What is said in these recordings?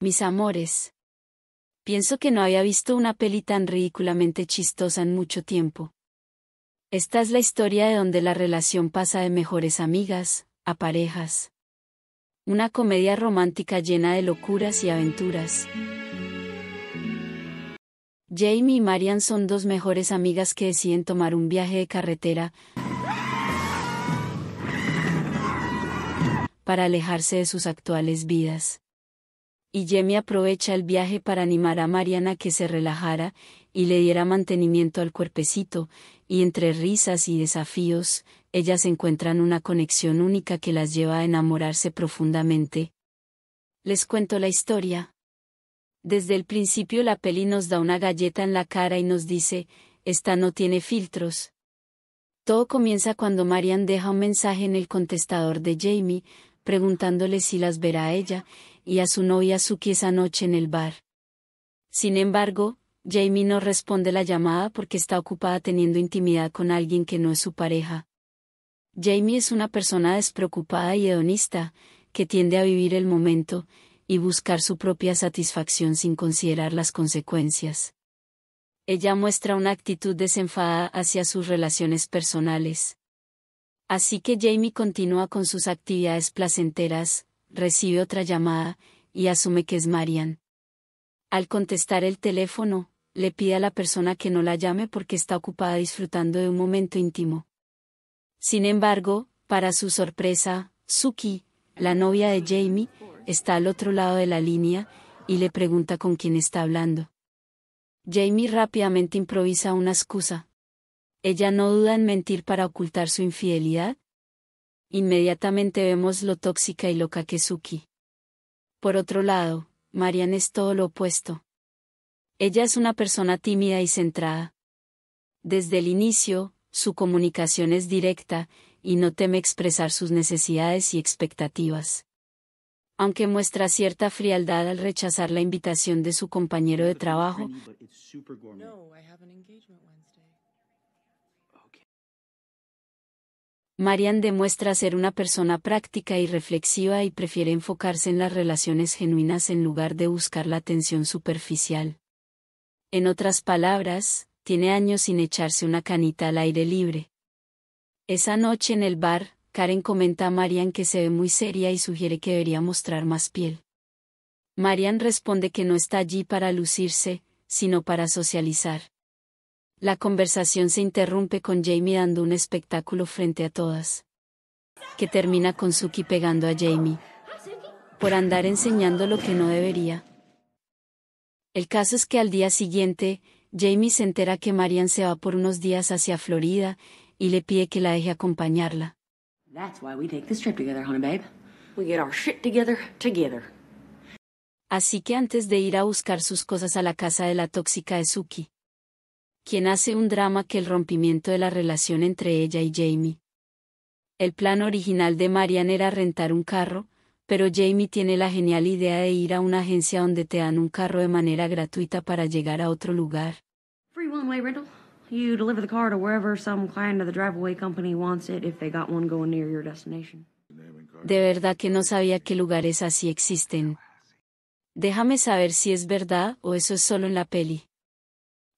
Mis amores. Pienso que no había visto una peli tan ridículamente chistosa en mucho tiempo. Esta es la historia de donde la relación pasa de mejores amigas, a parejas. Una comedia romántica llena de locuras y aventuras. Jamie y Marian son dos mejores amigas que deciden tomar un viaje de carretera, para alejarse de sus actuales vidas. Y Jamie aprovecha el viaje para animar a Mariana que se relajara y le diera mantenimiento al cuerpecito, y entre risas y desafíos, ellas encuentran una conexión única que las lleva a enamorarse profundamente. Les cuento la historia. Desde el principio la peli nos da una galleta en la cara y nos dice, esta no tiene filtros. Todo comienza cuando Marian deja un mensaje en el contestador de Jamie, preguntándole si las verá a ella y a su novia Suki esa noche en el bar. Sin embargo, Jamie no responde la llamada porque está ocupada teniendo intimidad con alguien que no es su pareja. Jamie es una persona despreocupada y hedonista, que tiende a vivir el momento y buscar su propia satisfacción sin considerar las consecuencias. Ella muestra una actitud desenfadada hacia sus relaciones personales. Así que Jamie continúa con sus actividades placenteras, recibe otra llamada, y asume que es Marian. Al contestar el teléfono, le pide a la persona que no la llame porque está ocupada disfrutando de un momento íntimo. Sin embargo, para su sorpresa, Suki, la novia de Jamie, está al otro lado de la línea, y le pregunta con quién está hablando. Jamie rápidamente improvisa una excusa, ella no duda en mentir para ocultar su infidelidad? Inmediatamente vemos lo tóxica y loca que Por otro lado, Marian es todo lo opuesto. Ella es una persona tímida y centrada. Desde el inicio, su comunicación es directa, y no teme expresar sus necesidades y expectativas. Aunque muestra cierta frialdad al rechazar la invitación de su compañero de trabajo, no, Marian demuestra ser una persona práctica y reflexiva y prefiere enfocarse en las relaciones genuinas en lugar de buscar la atención superficial. En otras palabras, tiene años sin echarse una canita al aire libre. Esa noche en el bar, Karen comenta a Marian que se ve muy seria y sugiere que debería mostrar más piel. Marian responde que no está allí para lucirse, sino para socializar. La conversación se interrumpe con Jamie dando un espectáculo frente a todas. Que termina con Suki pegando a Jamie. Por andar enseñando lo que no debería. El caso es que al día siguiente, Jamie se entera que Marian se va por unos días hacia Florida y le pide que la deje acompañarla. Así que antes de ir a buscar sus cosas a la casa de la tóxica de Suki, quien hace un drama que el rompimiento de la relación entre ella y Jamie. El plan original de Marian era rentar un carro, pero Jamie tiene la genial idea de ir a una agencia donde te dan un carro de manera gratuita para llegar a otro lugar. De verdad que no sabía que lugares así existen. Déjame saber si es verdad o eso es solo en la peli.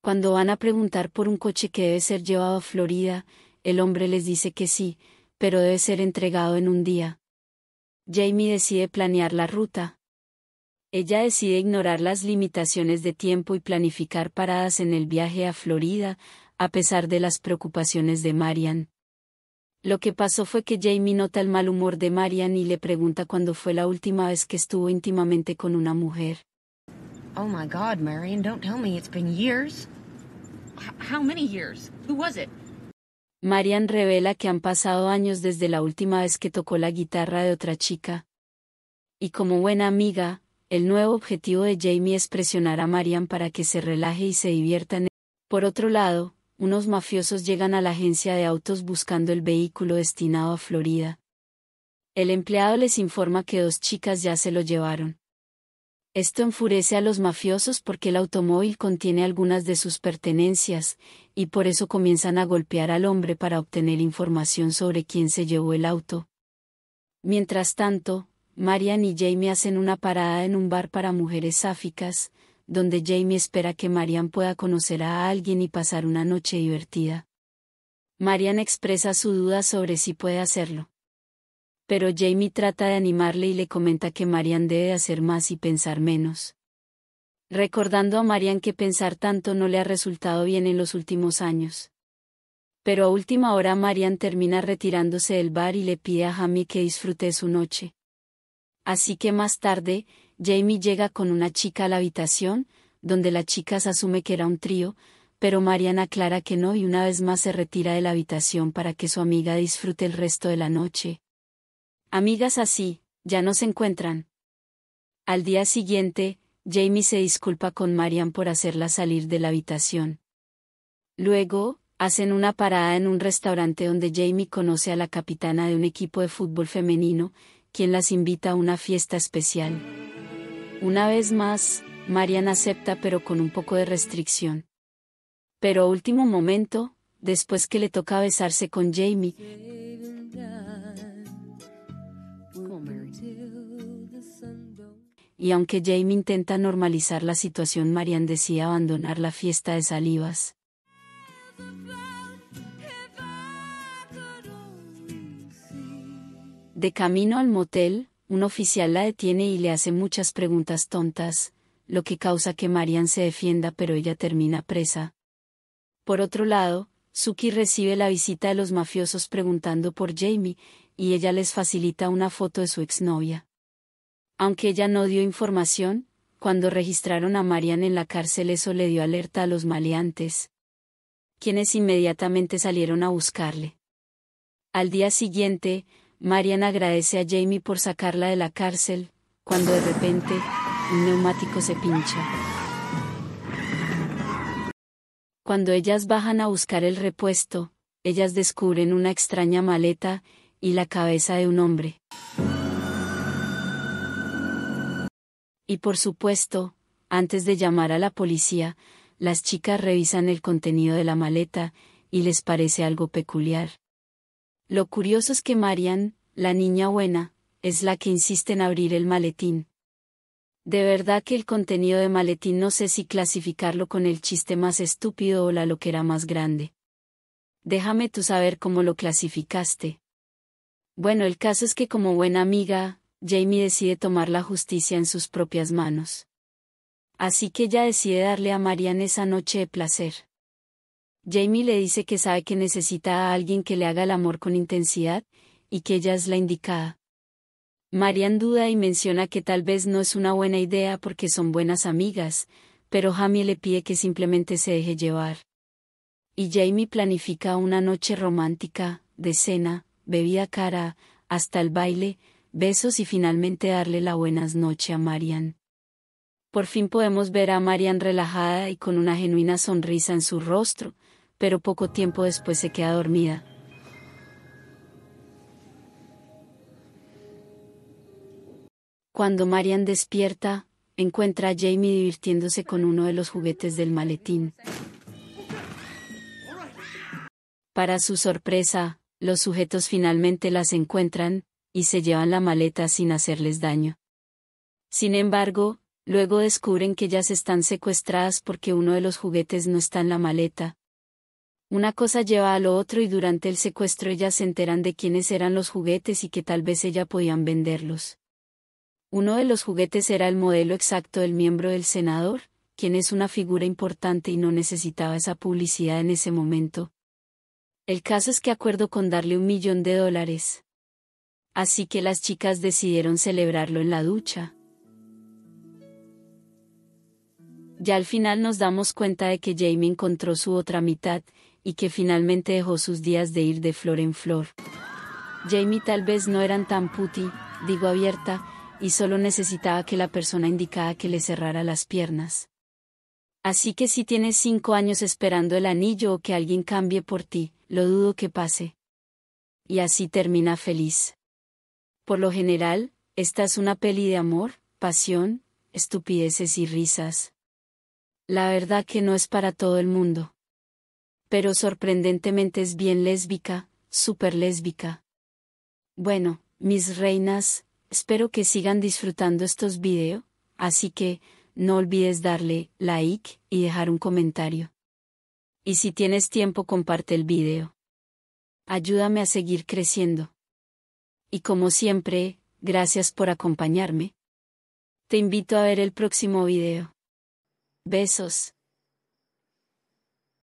Cuando van a preguntar por un coche que debe ser llevado a Florida, el hombre les dice que sí, pero debe ser entregado en un día. Jamie decide planear la ruta. Ella decide ignorar las limitaciones de tiempo y planificar paradas en el viaje a Florida, a pesar de las preocupaciones de Marian. Lo que pasó fue que Jamie nota el mal humor de Marian y le pregunta cuándo fue la última vez que estuvo íntimamente con una mujer. Oh my God, Marian, don't tell me it's been years. how many years? Who was it? Marian revela que han pasado años desde la última vez que tocó la guitarra de otra chica. Y como buena amiga, el nuevo objetivo de Jamie es presionar a Marian para que se relaje y se divierta en Por otro lado, unos mafiosos llegan a la agencia de autos buscando el vehículo destinado a Florida. El empleado les informa que dos chicas ya se lo llevaron. Esto enfurece a los mafiosos porque el automóvil contiene algunas de sus pertenencias, y por eso comienzan a golpear al hombre para obtener información sobre quién se llevó el auto. Mientras tanto, Marian y Jamie hacen una parada en un bar para mujeres sáficas, donde Jamie espera que Marian pueda conocer a alguien y pasar una noche divertida. Marian expresa su duda sobre si puede hacerlo. Pero Jamie trata de animarle y le comenta que Marian debe hacer más y pensar menos. Recordando a Marian que pensar tanto no le ha resultado bien en los últimos años. Pero a última hora Marian termina retirándose del bar y le pide a Jamie que disfrute su noche. Así que más tarde, Jamie llega con una chica a la habitación, donde la chica se asume que era un trío, pero Marian aclara que no y una vez más se retira de la habitación para que su amiga disfrute el resto de la noche. Amigas así, ya no se encuentran. Al día siguiente, Jamie se disculpa con Marian por hacerla salir de la habitación. Luego, hacen una parada en un restaurante donde Jamie conoce a la capitana de un equipo de fútbol femenino, quien las invita a una fiesta especial. Una vez más, Marian acepta pero con un poco de restricción. Pero último momento, después que le toca besarse con Jamie, y aunque Jamie intenta normalizar la situación, Marian decide abandonar la fiesta de salivas. De camino al motel, un oficial la detiene y le hace muchas preguntas tontas, lo que causa que Marian se defienda pero ella termina presa. Por otro lado, Suki recibe la visita de los mafiosos preguntando por Jamie, y ella les facilita una foto de su exnovia. Aunque ella no dio información, cuando registraron a Marian en la cárcel eso le dio alerta a los maleantes, quienes inmediatamente salieron a buscarle. Al día siguiente, Marian agradece a Jamie por sacarla de la cárcel, cuando de repente, un neumático se pincha. Cuando ellas bajan a buscar el repuesto, ellas descubren una extraña maleta, y la cabeza de un hombre. Y por supuesto, antes de llamar a la policía, las chicas revisan el contenido de la maleta, y les parece algo peculiar. Lo curioso es que Marian, la niña buena, es la que insiste en abrir el maletín. De verdad que el contenido de maletín no sé si clasificarlo con el chiste más estúpido o la loquera más grande. Déjame tú saber cómo lo clasificaste. Bueno, el caso es que como buena amiga, Jamie decide tomar la justicia en sus propias manos. Así que ella decide darle a Marian esa noche de placer. Jamie le dice que sabe que necesita a alguien que le haga el amor con intensidad, y que ella es la indicada. Marian duda y menciona que tal vez no es una buena idea porque son buenas amigas, pero Jamie le pide que simplemente se deje llevar. Y Jamie planifica una noche romántica, de cena, bebida cara, hasta el baile, besos y finalmente darle la buenas noches a Marian. Por fin podemos ver a Marian relajada y con una genuina sonrisa en su rostro, pero poco tiempo después se queda dormida. Cuando Marian despierta, encuentra a Jamie divirtiéndose con uno de los juguetes del maletín. Para su sorpresa, los sujetos finalmente las encuentran, y se llevan la maleta sin hacerles daño. Sin embargo, luego descubren que ellas están secuestradas porque uno de los juguetes no está en la maleta. Una cosa lleva a lo otro y durante el secuestro ellas se enteran de quiénes eran los juguetes y que tal vez ellas podían venderlos. Uno de los juguetes era el modelo exacto del miembro del senador, quien es una figura importante y no necesitaba esa publicidad en ese momento. El caso es que acuerdo con darle un millón de dólares así que las chicas decidieron celebrarlo en la ducha. Ya al final nos damos cuenta de que Jamie encontró su otra mitad y que finalmente dejó sus días de ir de flor en flor. Jamie tal vez no eran tan puti, digo abierta, y solo necesitaba que la persona indicara que le cerrara las piernas. Así que si tienes cinco años esperando el anillo o que alguien cambie por ti, lo dudo que pase. Y así termina feliz. Por lo general, esta es una peli de amor, pasión, estupideces y risas. La verdad que no es para todo el mundo. Pero sorprendentemente es bien lésbica, súper lésbica. Bueno, mis reinas, espero que sigan disfrutando estos videos, así que, no olvides darle like y dejar un comentario. Y si tienes tiempo comparte el video. Ayúdame a seguir creciendo. Y como siempre, gracias por acompañarme. Te invito a ver el próximo video. Besos.